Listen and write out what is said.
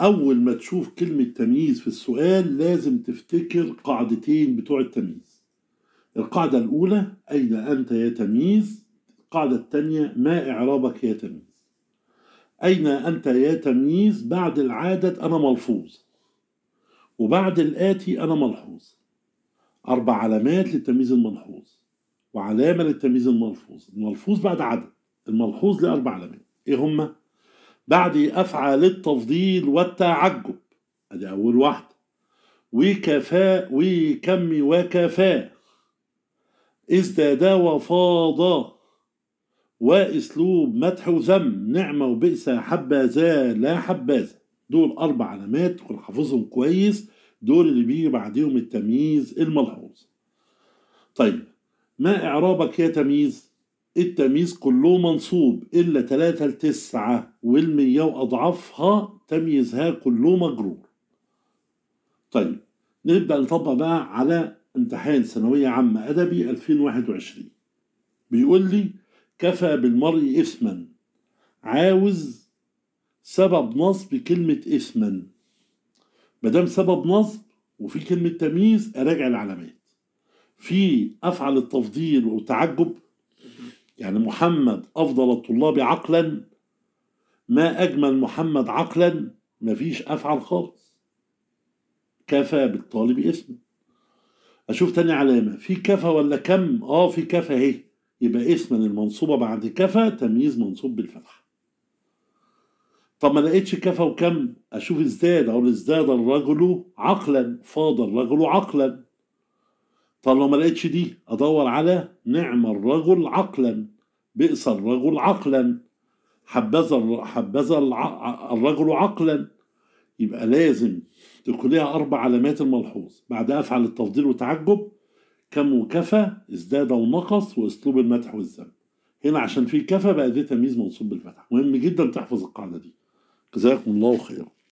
أول ما تشوف كلمة تمييز في السؤال لازم تفتكر قاعدتين بتوع التمييز القاعدة الأولى أين أنت يا تمييز القاعدة الثانية ما إعرابك يا تمييز أين أنت يا تمييز بعد العادة أنا ملفوظ وبعد الآتي أنا ملحوظ أربع علامات للتمييز الملحوظ وعلامة للتمييز الملفوظ الملفوظ بعد عدد الملحوظ لأربع علامات إيه هما؟ بعد أفعال التفضيل والتعجب أدي أول واحدة وكفاء وكم وكفاء ازداد وفاض واسلوب مدح وذم نعمه وبئس حبذا لا حبذا دول اربع علامات تكون حافظهم كويس دول اللي بيجي بعديهم التمييز الملحوظ طيب ما اعرابك يا تمييز التمييز كله منصوب إلا 3 لتسعة والمية وأضعافها تمييزها كله مجرور طيب نبدأ نطبق بقى على امتحان ثانوية عامة أدبي 2021 بيقول لي كفى بالمرء إثما عاوز سبب نصب كلمة إثما مادام سبب نصب وفي كلمة تمييز أراجع العلامات في أفعل التفضيل وتعجب يعني محمد أفضل الطلاب عقلا ما أجمل محمد عقلا ما فيش أفعل خالص كفى بالطالب اسما أشوف تاني علامة في كفى ولا كم آه في كفى أهي يبقى اسما المنصوبة بعد كفى تمييز منصوب بالفتحة طب ما لقيتش كفى وكم أشوف ازداد أقول ازداد الرجل عقلا فاض الرجل عقلا طب لو ما لقيتش دي ادور على نعم الرجل عقلا بئس الرجل عقلا حبذا حبذا الرجل عقلا يبقى لازم تكون ليها أربع علامات الملحوظ بعد أفعل التفضيل وتعجب كم وكفى ازداد ونقص وأسلوب المدح والذم هنا عشان في كفى بقى دي تمييز منصوب بالفتح مهم جدا تحفظ القاعدة دي جزاكم الله خيرا